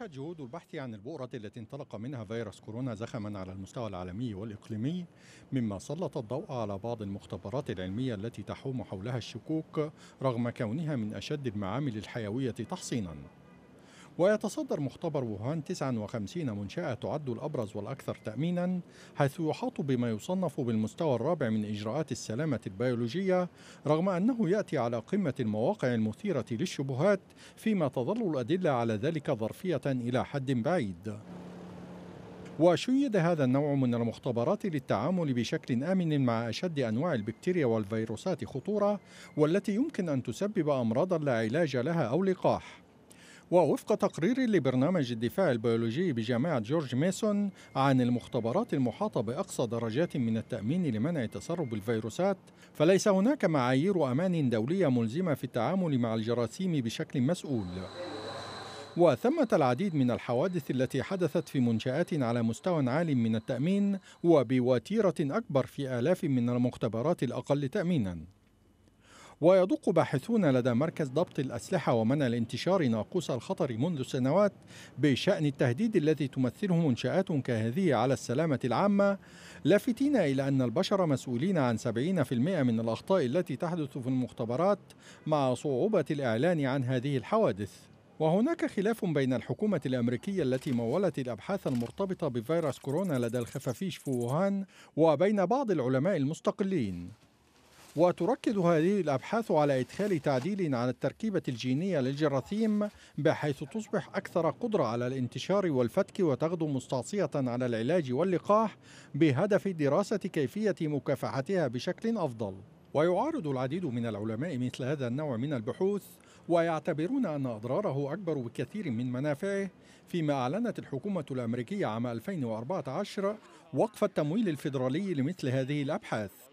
تشهد جهود البحث عن البؤرة التي انطلق منها فيروس كورونا زخما على المستوى العالمي والإقليمي مما سلط الضوء على بعض المختبرات العلمية التي تحوم حولها الشكوك رغم كونها من أشد المعامل الحيوية تحصينا ويتصدر مختبر ووهان 59 منشأة تعد الأبرز والأكثر تأمينا حيث يحاط بما يصنف بالمستوى الرابع من إجراءات السلامة البيولوجية رغم أنه يأتي على قمة المواقع المثيرة للشبهات فيما تظل الأدلة على ذلك ظرفية إلى حد بعيد وشيد هذا النوع من المختبرات للتعامل بشكل آمن مع أشد أنواع البكتيريا والفيروسات خطورة والتي يمكن أن تسبب أمراضا لا علاج لها أو لقاح ووفق تقرير لبرنامج الدفاع البيولوجي بجامعة جورج ميسون عن المختبرات المحاطة بأقصى درجات من التأمين لمنع تسرب الفيروسات فليس هناك معايير أمان دولية ملزمة في التعامل مع الجراثيم بشكل مسؤول وثمة العديد من الحوادث التي حدثت في منشآت على مستوى عال من التأمين وبوتيرة أكبر في آلاف من المختبرات الأقل تأميناً ويدق باحثون لدى مركز ضبط الأسلحة ومنع الانتشار ناقوس الخطر منذ سنوات بشأن التهديد الذي تمثله منشآت كهذه على السلامة العامة لافتين إلى أن البشر مسؤولين عن 70% من الأخطاء التي تحدث في المختبرات مع صعوبة الإعلان عن هذه الحوادث وهناك خلاف بين الحكومة الأمريكية التي مولت الأبحاث المرتبطة بفيروس كورونا لدى الخفافيش في ووهان وبين بعض العلماء المستقلين وتركز هذه الأبحاث على إدخال تعديل على التركيبة الجينية للجراثيم بحيث تصبح أكثر قدرة على الانتشار والفتك وتغدو مستعصية على العلاج واللقاح بهدف دراسة كيفية مكافحتها بشكل أفضل ويعارض العديد من العلماء مثل هذا النوع من البحوث ويعتبرون أن أضراره أكبر بكثير من منافعه فيما أعلنت الحكومة الأمريكية عام 2014 وقف التمويل الفيدرالي لمثل هذه الأبحاث